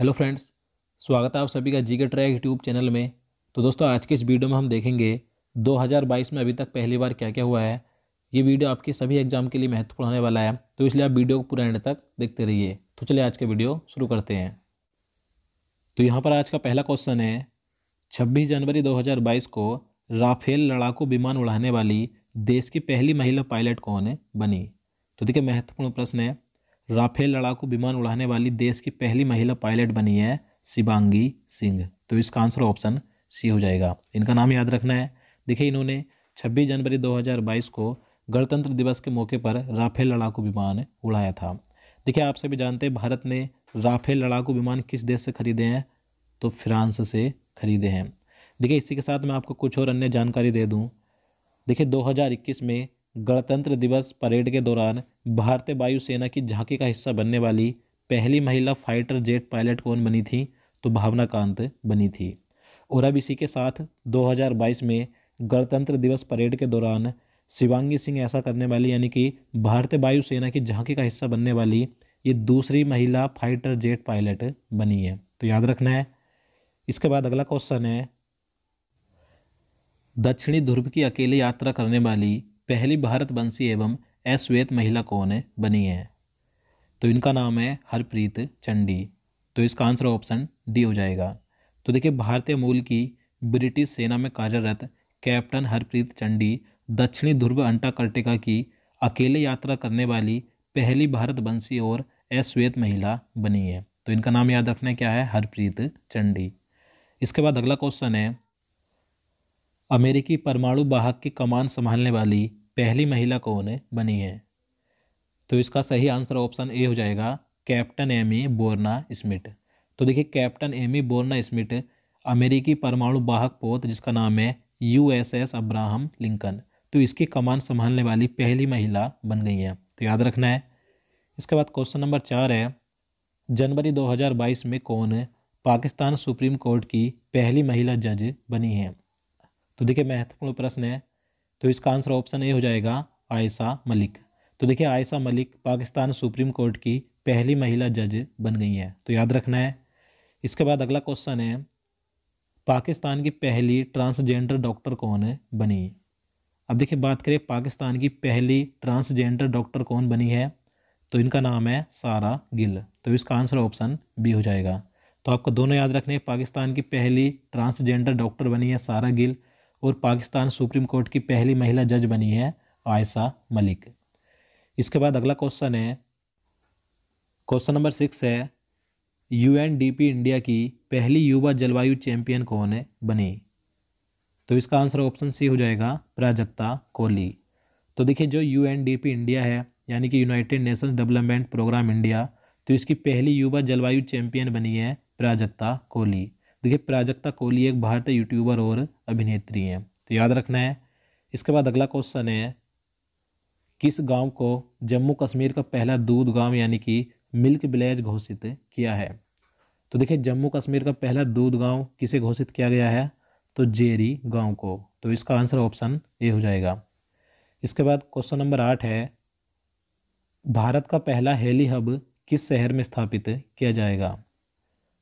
hello friends स्वागत है आप सभी का जीके ट्रैक यूट्यूब चैनल में तो दोस्तों आज के इस वीडियो में हम देखेंगे 2022 में अभी तक पहली बार क्या क्या हुआ है ये वीडियो आपके सभी एग्जाम के लिए महत्वपूर्ण होने वाला है तो इसलिए आप वीडियो को पूरा एंड तक देखते रहिए तो चलिए आज का वीडियो शुरू करते हैं तो यहाँ पर आज का पहला क्वेश्चन है छब्बीस जनवरी दो को राफेल लड़ाकू विमान उड़ाने वाली देश की पहली महिला पायलट कौन बनी तो देखिए महत्वपूर्ण प्रश्न है राफेल लड़ाकू विमान उड़ाने वाली देश की पहली महिला पायलट बनी है शिवांगी सिंह तो इसका आंसर ऑप्शन सी हो जाएगा इनका नाम याद रखना है देखिए इन्होंने 26 जनवरी 2022 को गणतंत्र दिवस के मौके पर राफेल लड़ाकू विमान उड़ाया था देखिए आप सभी जानते हैं भारत ने राफेल लड़ाकू विमान किस देश से खरीदे हैं तो फ्रांस से खरीदे हैं देखिए इसी के साथ मैं आपको कुछ और अन्य जानकारी दे दूँ देखिए 2021 में गणतंत्र दिवस परेड के दौरान भारतीय वायुसेना की झांकी का हिस्सा बनने वाली पहली महिला फाइटर जेट पायलट कौन बनी थी तो भावना कांत बनी थी और अब इसी के साथ 2022 में गणतंत्र दिवस परेड के दौरान शिवांगी सिंह ऐसा करने वाली यानी कि भारतीय वायुसेना की झांकी का हिस्सा बनने वाली ये दूसरी महिला फाइटर जेट पायलट बनी है तो याद रखना है इसके बाद अगला क्वेश्चन है दक्षिणी ध्रुव की अकेली यात्रा करने वाली पहली भारत वंशी एवं अश्वेत महिला कौन है बनी है तो इनका नाम है हरप्रीत चंडी तो इसका आंसर ऑप्शन डी हो जाएगा तो देखिए भारतीय मूल की ब्रिटिश सेना में कार्यरत कैप्टन हरप्रीत चंडी दक्षिणी ध्रुव अंटार्कटिका की अकेले यात्रा करने वाली पहली भारत वंशी और अश्वेत महिला बनी है तो इनका नाम याद रखना क्या है हरप्रीत चंडी इसके बाद अगला क्वेश्चन है अमेरिकी परमाणु वाहक की कमान संभालने वाली पहली महिला कौन बनी है तो इसका सही आंसर ऑप्शन ए हो जाएगा कैप्टन एमी बोर्ना स्मिट तो देखिए कैप्टन एमी बोर्ना स्मिट अमेरिकी परमाणु वाहक पोत जिसका नाम है U S S Abraham Lincoln तो इसकी कमान संभालने वाली पहली महिला बन गई हैं तो याद रखना है इसके बाद क्वेश्चन नंबर चार है जनवरी 2022 में कौन पाकिस्तान सुप्रीम कोर्ट की पहली महिला जज बनी है तो देखिए महत्वपूर्ण प्रश्न है तो इसका आंसर ऑप्शन ए हो जाएगा आयशा मलिक तो देखिए आयशा मलिक पाकिस्तान सुप्रीम कोर्ट की पहली महिला जज बन गई हैं तो याद रखना है इसके बाद अगला क्वेश्चन है पाकिस्तान की पहली ट्रांसजेंडर डॉक्टर कौन बनी अब देखिए बात करें पाकिस्तान की पहली ट्रांसजेंडर डॉक्टर कौन बनी है तो इनका नाम है सारा गिल तो इसका आंसर ऑप्शन बी हो जाएगा तो आपको दोनों याद रखने पाकिस्तान की पहली ट्रांसजेंडर डॉक्टर बनी है सारा गिल और पाकिस्तान सुप्रीम कोर्ट की पहली महिला जज बनी है आयसा मलिक इसके बाद अगला क्वेश्चन है क्वेश्चन नंबर सिक्स है यू इंडिया की पहली युवा जलवायु चैंपियन कौन है बनी तो इसका आंसर ऑप्शन सी हो जाएगा प्राजक्ता कोहली तो देखिए जो यू इंडिया है यानी कि United Nations development programme India तो इसकी पहली युवा जलवायु चैंपियन बनी है प्राजक्ता कोहली देखिए प्राजक्ता कोहली एक भारतीय यूट्यूबर और अभिनेत्री हैं तो याद रखना है इसके बाद अगला क्वेश्चन है किस गांव को जम्मू कश्मीर का पहला दूध गांव यानी कि मिल्क विलेज घोषित किया है तो देखिए जम्मू कश्मीर का पहला दूध गांव किसे घोषित किया गया है तो जेरी गांव को तो इसका आंसर ऑप्शन ए हो जाएगा इसके बाद क्वेश्चन नंबर आठ है भारत का पहला हेली हब किस शहर में स्थापित किया जाएगा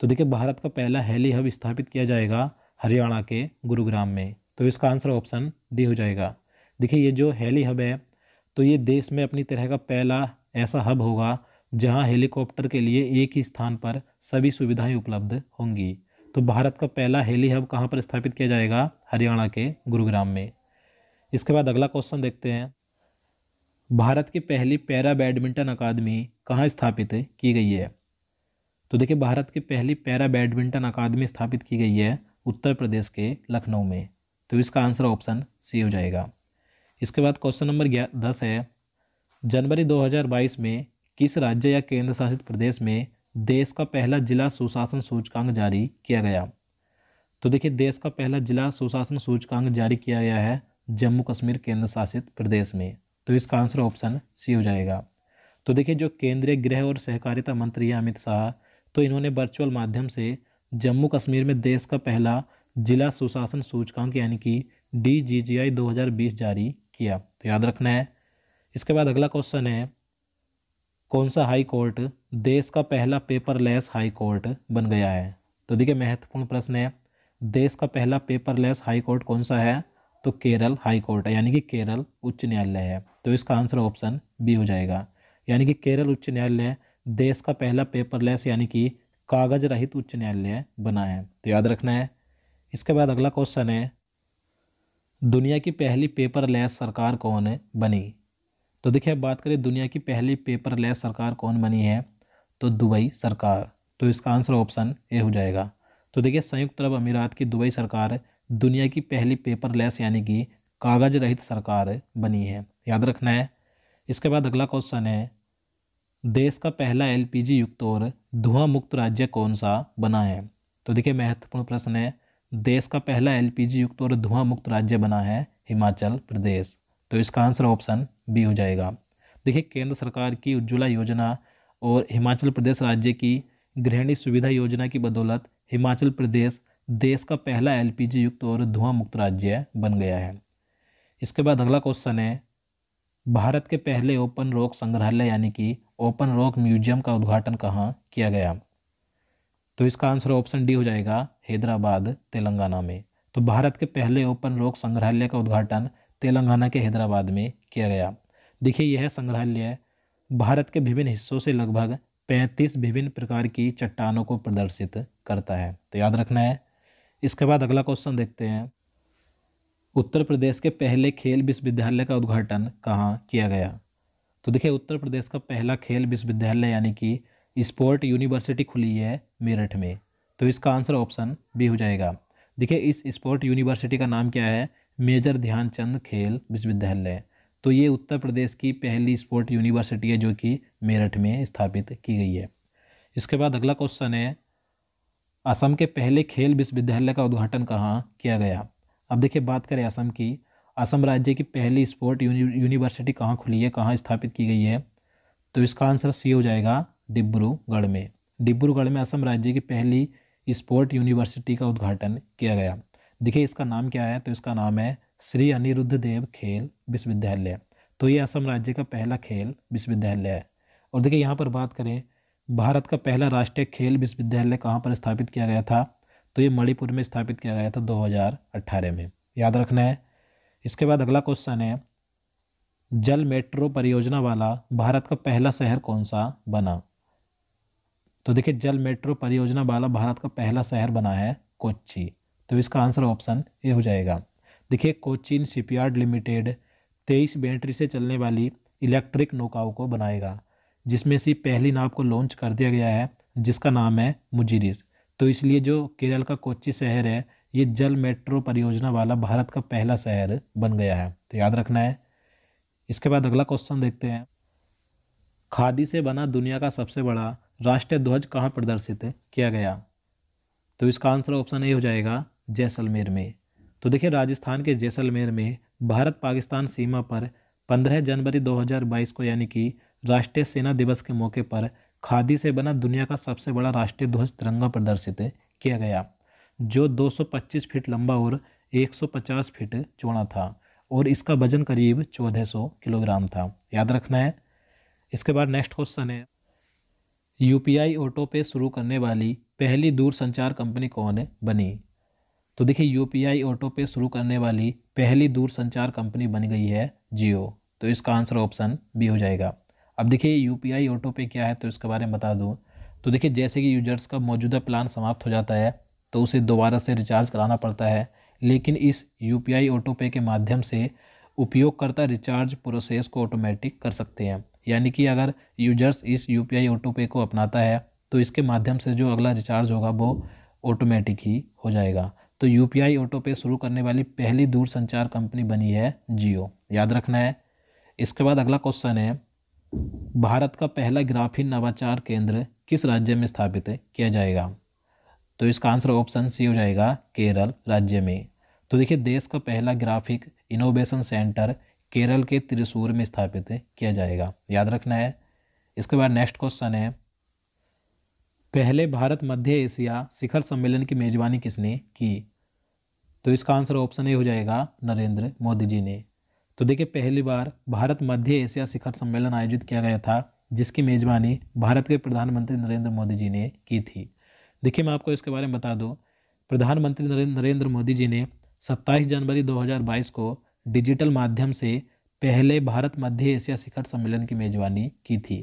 तो देखिए भारत का पहला हेली हब स्थापित किया जाएगा हरियाणा के गुरुग्राम में तो इसका आंसर ऑप्शन डी हो जाएगा देखिए ये जो हेली हब है तो ये देश में अपनी तरह का पहला ऐसा हब होगा जहाँ हेलीकॉप्टर के लिए एक ही स्थान पर सभी सुविधाएं उपलब्ध होंगी तो भारत का पहला हेली हब कहाँ पर स्थापित किया जाएगा हरियाणा के गुरुग्राम में इसके बाद अगला क्वेश्चन देखते हैं भारत की पहली पैरा बैडमिंटन अकादमी कहाँ स्थापित की गई है तो देखिए भारत की पहली पैरा बैडमिंटन अकादमी स्थापित की गई है उत्तर प्रदेश के लखनऊ में तो इसका आंसर ऑप्शन सी हो जाएगा इसके बाद क्वेश्चन नंबर दस है जनवरी 2022 में किस राज्य या केंद्र शासित प्रदेश में देश का पहला जिला सुशासन सूचकांक जारी किया गया तो देखिए देश का पहला जिला सुशासन सूचकांक जारी किया गया है जम्मू कश्मीर केंद्र शासित प्रदेश में तो इसका आंसर ऑप्शन सी हो जाएगा तो देखिए जो केंद्रीय गृह और सहकारिता मंत्री हैं अमित शाह तो इन्होंने वर्चुअल माध्यम से जम्मू कश्मीर में देश का पहला जिला सुशासन सूचकांक यानी कि डी जी जी आई दो हजार बीस जारी किया तो याद रखना है इसके बाद अगला क्वेश्चन है कौन सा हाई कोर्ट देश का पहला पेपरलेस हाई कोर्ट बन गया है तो देखिए महत्वपूर्ण प्रश्न है देश का पहला पेपरलेस हाई कोर्ट कौन सा है तो केरल हाई कोर्ट है यानी कि केरल उच्च न्यायालय है तो इसका आंसर ऑप्शन बी हो जाएगा यानी कि केरल उच्च न्यायालय देश का पहला पेपरलेस यानी कि कागज रहित उच्च न्यायालय बना है तो याद रखना है इसके बाद अगला क्वेश्चन है दुनिया की पहली पेपरलेस सरकार कौन है बनी तो देखिए अब बात करें दुनिया की पहली पेपरलेस सरकार कौन बनी है तो दुबई सरकार तो इसका आंसर ऑप्शन ए हो जाएगा तो देखिए संयुक्त अरब अमीरात की दुबई सरकार दुनिया की पहली पेपरलेस यानी कि कागज रहित सरकार बनी है याद रखना है इसके बाद अगला क्वेश्चन है देश का पहला एलपीजी युक्त और धुआं मुक्त राज्य कौन सा बना है तो देखिए महत्वपूर्ण प्रश्न है देश का पहला एलपीजी युक्त और धुआं मुक्त राज्य बना है हिमाचल प्रदेश तो इसका आंसर ऑप्शन बी हो जाएगा देखिए केंद्र सरकार की उज्ज्वला योजना और हिमाचल प्रदेश राज्य की गृहिणी सुविधा योजना की बदौलत हिमाचल प्रदेश देश का पहला एलपीजी युक्त और धुआं मुक्त राज्य बन गया है इसके बाद अगला क्वेश्चन है भारत के पहले ओपन रॉक संग्रहालय यानी कि ओपन रॉक म्यूजियम का उद्घाटन कहाँ किया गया तो इसका आंसर ऑप्शन डी हो जाएगा हैदराबाद तेलंगाना में तो भारत के पहले ओपन रॉक संग्रहालय का उद्घाटन तेलंगाना के हैदराबाद में किया गया देखिए यह संग्रहालय भारत के विभिन्न हिस्सों से लगभग पैंतीस विभिन्न प्रकार की चट्टानों को प्रदर्शित करता है तो याद रखना है इसके बाद अगला क्वेश्चन देखते हैं उत्तर प्रदेश के पहले खेल विश्वविद्यालय का उद्घाटन कहाँ किया गया तो देखिए उत्तर प्रदेश का पहला खेल विश्वविद्यालय यानी कि स्पोर्ट यूनिवर्सिटी खुली है मेरठ में तो इसका आंसर ऑप्शन बी हो जाएगा देखिए इस स्पोर्ट यूनिवर्सिटी का नाम क्या है मेजर ध्यानचंद खेल विश्वविद्यालय तो ये उत्तर प्रदेश की पहली स्पोर्ट यूनिवर्सिटी है जो कि मेरठ में स्थापित की गई है इसके बाद अगला क्वेश्चन है असम के पहले खेल विश्वविद्यालय का उद्घाटन कहाँ किया गया अब देखिए बात करें असम की असम राज्य की पहली स्पोर्ट यूनि, यूनिवर्सिटी कहाँ खुली है कहाँ स्थापित की गई है तो इसका आंसर सी हो जाएगा डिब्रूगढ़ में डिब्रूगढ़ में असम राज्य की पहली स्पोर्ट यूनिवर्सिटी का उद्घाटन किया गया देखिए इसका नाम क्या है तो इसका नाम है श्री अनिरुद्ध देव खेल विश्वविद्यालय तो ये असम राज्य का पहला खेल विश्वविद्यालय है और देखिए यहाँ पर बात करें भारत का पहला राष्ट्रीय खेल विश्वविद्यालय कहाँ पर स्थापित किया गया था तो ये मणिपुर में स्थापित किया गया था 2018 में याद रखना है इसके बाद अगला क्वेश्चन है जल मेट्रो परियोजना वाला भारत का पहला शहर कौन सा बना तो देखिए जल मेट्रो परियोजना वाला भारत का पहला शहर बना है कोच्चि तो इसका आंसर ऑप्शन ए हो जाएगा देखिए कोचिन शिपयार्ड लिमिटेड तेईस बैटरी से चलने वाली इलेक्ट्रिक नौकाओं को बनाएगा जिसमें से पहली नाव को लॉन्च कर दिया गया है जिसका नाम है मुजीरिस तो इसलिए जो केरल का कोच्चि शहर है ये जल मेट्रो परियोजना वाला भारत का पहला शहर बन गया है तो याद रखना है इसके बाद अगला क्वेश्चन देखते हैं खादी से बना दुनिया का सबसे बड़ा राष्ट्रीय ध्वज कहाँ प्रदर्शित किया गया तो इसका आंसर ऑप्शन ए हो जाएगा जैसलमेर में तो देखिए राजस्थान के जैसलमेर में भारत पाकिस्तान सीमा पर 15 जनवरी 2022 को यानी कि राष्ट्रीय सेना दिवस के मौके पर खादी से बना दुनिया का सबसे बड़ा राष्ट्रीय ध्वज तिरंगा प्रदर्शित किया गया जो 225 फीट लंबा और 150 फीट चौड़ा था और इसका वजन करीब 1400 किलोग्राम था याद रखना है इसके बाद नेक्स्ट क्वेश्चन है यूपीआई ऑटो पे शुरू करने वाली पहली दूरसंचार कंपनी कौन बनी तो देखिए यूपीआई ऑटो पे शुरू करने वाली पहली दूरसंचार कंपनी बन गई है जियो तो इसका आंसर ऑप्शन बी हो जाएगा अब देखिए यू पी आई ऑटो पे क्या है तो इसके बारे में बता दूँ तो देखिए जैसे कि यूजर्स का मौजूदा प्लान समाप्त हो जाता है तो उसे दोबारा से रिचार्ज कराना पड़ता है लेकिन इस यू पी आई ऑटो पे के माध्यम से उपयोगकर्ता रिचार्ज प्रोसेस को ऑटोमेटिक कर सकते हैं यानी कि अगर यूजर्स इस यू पी आई ऑटो पे को अपनाता है तो इसके माध्यम से जो अगला रिचार्ज होगा वो ऑटोमेटिक ही हो जाएगा तो U P I auto pay शुरू करने वाली पहली दूरसंचार कंपनी बनी है जियो याद रखना है इसके बाद अगला क्वेश्चन है भारत का पहला ग्राफीन नवाचार केंद्र किस राज्य में स्थापित किया जाएगा तो इसका आंसर ऑप्शन सी हो जाएगा केरल राज्य में तो देखिए देश का पहला ग्राफिक इनोवेशन सेंटर केरल के त्रिशूर में स्थापित किया जाएगा याद रखना है इसके बाद नेक्स्ट क्वेश्चन है पहले भारत मध्य एशिया शिखर सम्मेलन की मेजबानी किसने की तो इसका आंसर ऑप्शन ए हो जाएगा नरेंद्र मोदी जी ने तो देखिए पहली बार भारत मध्य एशिया शिखर सम्मेलन आयोजित किया गया था जिसकी मेज़बानी भारत के प्रधानमंत्री नरेंद्र मोदी जी ने की थी देखिए मैं आपको इसके बारे में बता दूँ प्रधानमंत्री नरेंद्र मोदी जी ने 27 जनवरी 2022 को डिजिटल माध्यम से पहले भारत मध्य एशिया शिखर सम्मेलन की मेज़बानी की थी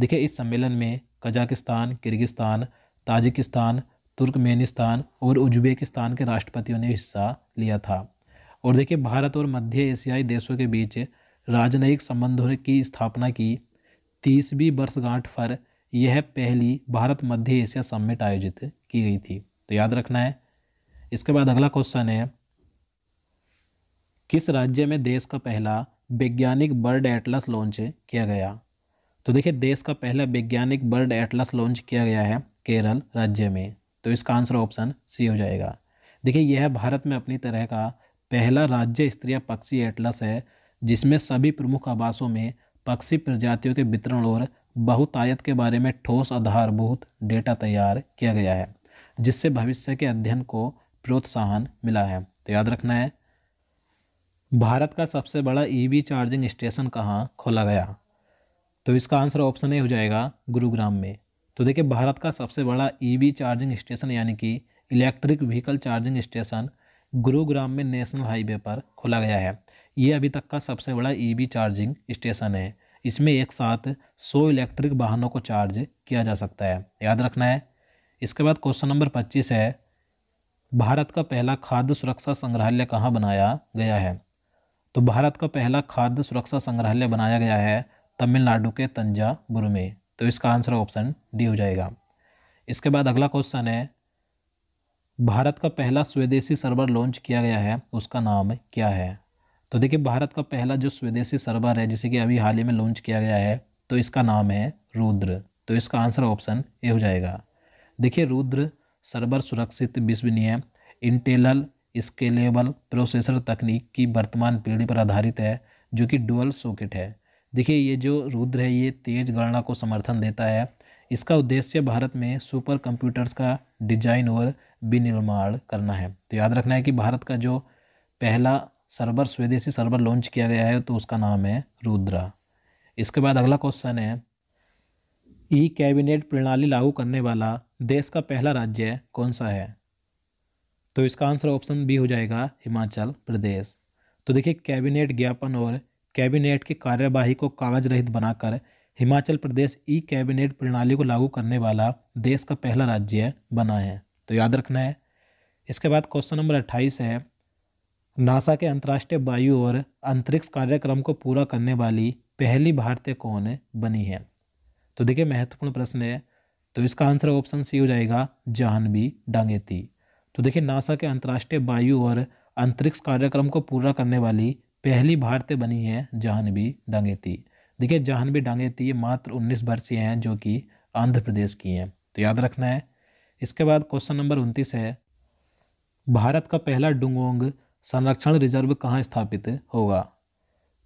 देखिए इस सम्मेलन में कजाकिस्तान किर्गिस्तान ताजिकिस्तान तुर्कमेनिस्तान और उज्बेकिस्तान के राष्ट्रपतियों ने हिस्सा लिया था और देखिए भारत और मध्य एशियाई देशों के बीच राजनयिक संबंधों की स्थापना की तीसवीं वर्षगांठ पर यह पहली भारत मध्य एशिया समिट आयोजित की गई थी तो याद रखना है इसके बाद अगला क्वेश्चन है किस राज्य में देश का पहला वैज्ञानिक बर्ड एटलस लॉन्च किया गया तो देखिए देश का पहला वैज्ञानिक बर्ड एटलस लॉन्च किया गया है केरल राज्य में तो इसका आंसर ऑप्शन सी हो जाएगा देखिए यह भारत में अपनी तरह का पहला राज्य स्तरीय पक्षी एटलस है जिसमें सभी प्रमुख आवासों में पक्षी प्रजातियों के वितरण और बहुतायत के बारे में ठोस आधारभूत डेटा तैयार किया गया है जिससे भविष्य के अध्ययन को प्रोत्साहन मिला है तो याद रखना है भारत का सबसे बड़ा ईवी चार्जिंग स्टेशन कहाँ खोला गया तो इसका आंसर ऑप्शन ए हो जाएगा गुरुग्राम में तो देखिए भारत का सबसे बड़ा ईवी चार्जिंग स्टेशन यानी कि electric vehicle charging station Gurugram में नेशनल हाईवे पर खोला गया है ये अभी तक का सबसे बड़ा ईवी चार्जिंग स्टेशन है इसमें एक साथ सौ इलेक्ट्रिक वाहनों को चार्ज किया जा सकता है याद रखना है इसके बाद क्वेश्चन नंबर पच्चीस है भारत का पहला खाद्य सुरक्षा संग्रहालय कहाँ बनाया गया है तो भारत का पहला खाद्य सुरक्षा संग्रहालय बनाया गया है तमिलनाडु के तंजावुर में तो इसका आंसर ऑप्शन डी हो जाएगा इसके बाद अगला क्वेश्चन है भारत का पहला स्वदेशी सर्वर लॉन्च किया गया है उसका नाम क्या है तो देखिए भारत का पहला जो स्वदेशी सर्वर है जिसे कि अभी हाल ही में लॉन्च किया गया है तो इसका नाम है रुद्र तो इसका आंसर ऑप्शन ए हो जाएगा देखिए रुद्र सर्वर सुरक्षित विश्वनीय इंटेलल स्केलेबल प्रोसेसर तकनीक की वर्तमान पीढ़ी पर आधारित है जो कि डुअल सॉकेट है देखिए ये जो रुद्र है ये तेज गणना को समर्थन देता है इसका उद्देश्य भारत में सुपर कंप्यूटर्स का डिजाइन और विनिर्माण करना है तो याद रखना है कि भारत का जो पहला सर्वर स्वदेशी सर्वर लॉन्च किया गया है तो उसका नाम है रुद्रा इसके बाद अगला क्वेश्चन है ई कैबिनेट प्रणाली लागू करने वाला देश का पहला राज्य कौन सा है तो इसका आंसर ऑप्शन बी हो जाएगा हिमाचल प्रदेश तो देखिए कैबिनेट ज्ञापन और कैबिनेट की कार्यवाही को कागज रहित बनाकर हिमाचल प्रदेश ई कैबिनेट प्रणाली को लागू करने वाला देश का पहला राज्य बना है तो याद रखना है इसके बाद क्वेश्चन नंबर अट्ठाईस है नासा के अंतर्राष्ट्रीय वायु और अंतरिक्ष कार्यक्रम को पूरा करने वाली पहली भारतीय कौन बनी है तो देखिए महत्वपूर्ण प्रश्न है तो इसका आंसर ऑप्शन सी हो जाएगा जाह्नवी डांगेती तो देखिए नासा के अंतर्राष्ट्रीय वायु और अंतरिक्ष कार्यक्रम को पूरा करने वाली पहली भारतीय बनी है जाह्नवी डांगेती देखिए जाह्नवी डांगेती मात्र उन्नीस वर्षीय हैं जो कि आंध्र प्रदेश की हैं तो याद रखना है इसके बाद क्वेश्चन नंबर उनतीस है भारत का पहला डुंगोंग संरक्षण रिजर्व कहाँ स्थापित होगा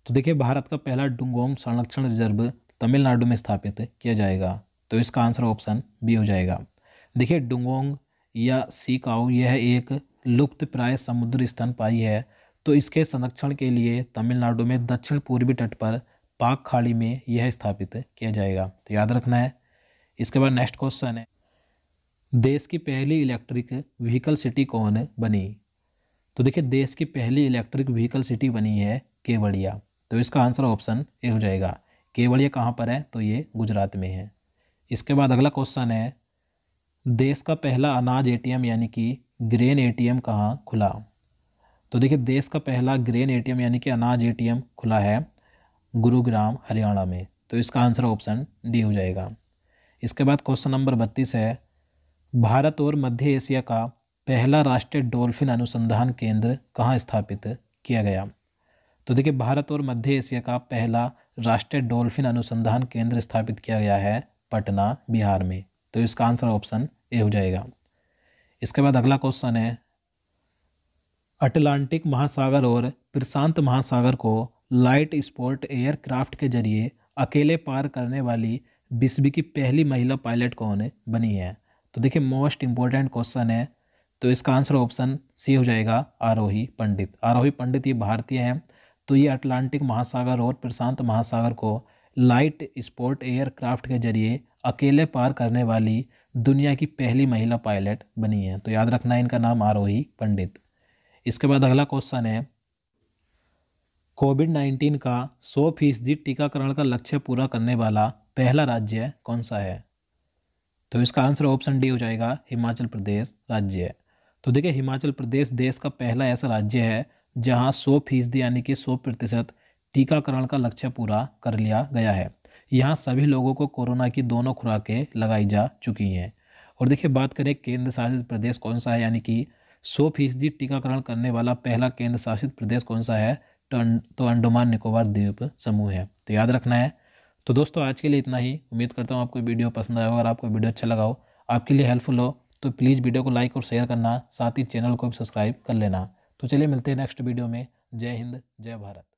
तो देखिए भारत का पहला डुंगोंग संरक्षण रिजर्व तमिलनाडु में स्थापित किया जाएगा तो इसका आंसर ऑप्शन बी हो जाएगा देखिए डुंगोंग या सीकाउ यह एक लुप्त प्राय समुद्र स्तन पाई है तो इसके संरक्षण के लिए तमिलनाडु में दक्षिण पूर्वी तट पर पाक खाड़ी में यह स्थापित किया जाएगा तो याद रखना है इसके बाद नेक्स्ट क्वेश्चन है देश की पहली इलेक्ट्रिक व्हीकल सिटी कौन है बनी तो देखिए देश की पहली इलेक्ट्रिक व्हीकल सिटी बनी है केवड़िया तो इसका आंसर ऑप्शन ए हो जाएगा केवड़िया कहाँ पर है तो ये गुजरात में है इसके बाद अगला क्वेश्चन है देश का पहला अनाज एटीएम यानी कि ग्रेन एटीएम कहाँ खुला तो देखिए देश का पहला ग्रेन एटीएम यानी कि अनाज एटीएम खुला है गुरुग्राम हरियाणा में तो इसका आंसर ऑप्शन डी हो जाएगा इसके बाद क्वेश्चन नंबर बत्तीस है भारत और मध्य एशिया का पहला राष्ट्रीय डॉल्फिन अनुसंधान केंद्र कहाँ स्थापित किया गया तो देखिए भारत और मध्य एशिया का पहला राष्ट्रीय डॉल्फिन अनुसंधान केंद्र स्थापित किया गया है पटना बिहार में तो इसका आंसर ऑप्शन ए हो जाएगा इसके बाद अगला क्वेश्चन है अटलांटिक महासागर और प्रशांत महासागर को लाइट स्पोर्ट एयरक्राफ्ट के जरिए अकेले पार करने वाली विश्व की पहली महिला पायलट कौन बनी है तो देखिए मोस्ट इम्पोर्टेंट क्वेश्चन है तो इसका आंसर ऑप्शन सी हो जाएगा आरोही पंडित आरोही पंडित ये भारतीय हैं तो ये अटलांटिक महासागर और प्रशांत महासागर को लाइट स्पोर्ट एयरक्राफ्ट के जरिए अकेले पार करने वाली दुनिया की पहली महिला पायलट बनी है तो याद रखना इनका नाम आरोही पंडित इसके बाद अगला क्वेश्चन है कोविड नाइन्टीन का सौ फीसदी टीकाकरण का लक्ष्य पूरा करने वाला पहला राज्य कौन सा है तो इसका आंसर ऑप्शन डी हो जाएगा हिमाचल प्रदेश राज्य तो देखिए हिमाचल प्रदेश देश का पहला ऐसा राज्य है जहाँ सौ फीसदी यानी कि सौ प्रतिशत टीकाकरण का लक्ष्य पूरा कर लिया गया है यहाँ सभी लोगों को कोरोना की दोनों खुराकें लगाई जा चुकी हैं और देखिए बात करें केंद्र शासित प्रदेश कौन सा है यानी कि सौ फीसदी टीकाकरण करने वाला पहला केंद्र शासित प्रदेश कौन सा है तो अंडमान निकोबार द्वीप समूह है तो याद रखना है तो दोस्तों आज के लिए इतना ही उम्मीद करता हूँ आपको वीडियो पसंद आया हो अगर आपको वीडियो अच्छा लगा हो आपके लिए हेल्पफुल हो तो प्लीज़ वीडियो को लाइक और शेयर करना साथ ही चैनल को भी सब्सक्राइब कर लेना तो चलिए मिलते हैं नेक्स्ट वीडियो में जय हिंद जय भारत